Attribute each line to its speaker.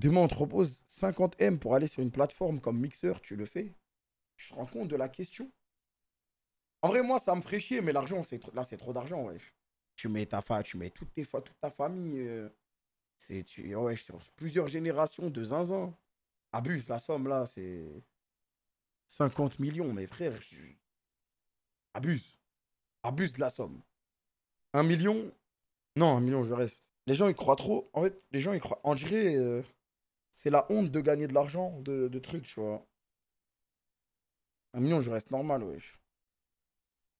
Speaker 1: Demain, on te propose 50 M pour aller sur une plateforme comme Mixer, tu le fais. Tu te rends compte de la question. En vrai, moi, ça me ferait chier, mais l'argent, là, c'est trop d'argent, wesh. Tu mets ta fa... tu mets toutes tes fois toute ta famille. Euh, c'est tu... sur plusieurs générations de zinzin. Abuse, la somme, là, c'est 50 millions, mes frères. abuse. Abuse de la somme. Un million Non, un million, je reste. Les gens, ils croient trop. En fait, les gens, ils croient. En dirait. Euh, c'est la honte de gagner de l'argent, de, trucs, tu vois. Un million, je reste normal, wesh.